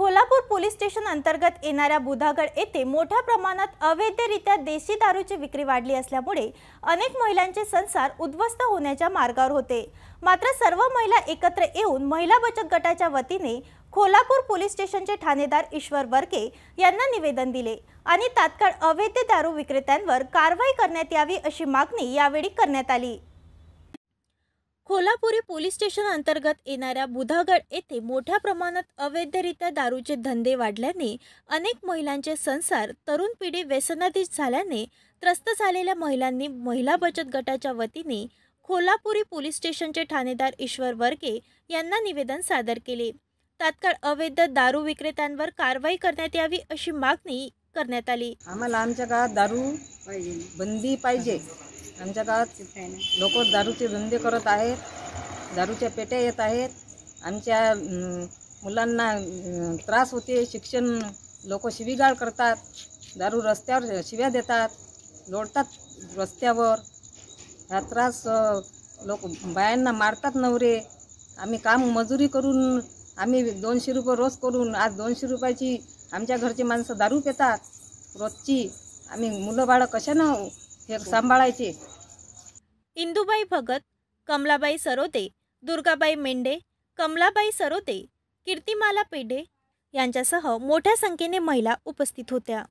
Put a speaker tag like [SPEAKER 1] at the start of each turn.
[SPEAKER 1] Kolhapur police station अंतर्गत येणाऱ्या बुधागड येथे मोठ्या प्रमाणात अवैधरित्या देशी दारूची विक्री वाढली असल्यामुळे अनेक महिलांचे संसार उद्ध्वस्त होण्याच्या मार्गावर होते मात्र सर्व महिला एकत्र येऊन महिला बचत गटाच्या वतीने कोल्हापूर पोलीस स्टेशनचे ठाणेदार ईश्वर बर्के यांना निवेदन दिले आणि तात्काळ अवैध दारू विक्रेत्यांवर कारवाई करण्यात यावी अशी मागणी यावेळी करण्यात आली कोल्हापुरी पोलीस स्टेशन अंतर्गत येणाऱ्या बुधागड येथे मोठ्या प्रमाणात अवैधरित्या दारूचे धंदे वाढल्याने अनेक महिलांचे संसार तरुण पिढी व्यसनाधीश झाल्याने त्रस्त झालेल्या महिलांनी महिला बचत गटाच्या वतीने कोल्हापुरी पोलीस स्टेशनचे ठाणेदार ईश्वर वर्गे यांना निवेदन सादर केले तात्काळ अवैध दारू विक्रेत्यांवर कारवाई करण्यात यावी अशी मागणी करण्यात आली आम्हाला आमच्या गावात दारू
[SPEAKER 2] बंदी पाहिजे आमच्या गावात लोक दारूचे धंदे करत आहेत दारूच्या पेट्या येत आहेत आमच्या मुलांना त्रास होते शिक्षण लोक शिवीगाळ करतात दारू रस्त्यावर शिव्या देतात लोडतात रस्त्यावर हा त्रास लोक बायांना मारतात नवरे आम्ही काम मजुरी करून आम्ही दोनशे रुपये रोज करून आज दोनशे रुपयाची आमच्या घरचे माणसं दारू पितात रोजची आम्ही मुलं बाळं कशानं सांभाळायचे
[SPEAKER 1] इंदुबाई भगत कमलाबाई सरोते दुर्गाबाई मेंढे कमलाबाई सरोते कीर्तिमाला पेढे यांच्यासह मोठ्या संख्येने महिला उपस्थित होत्या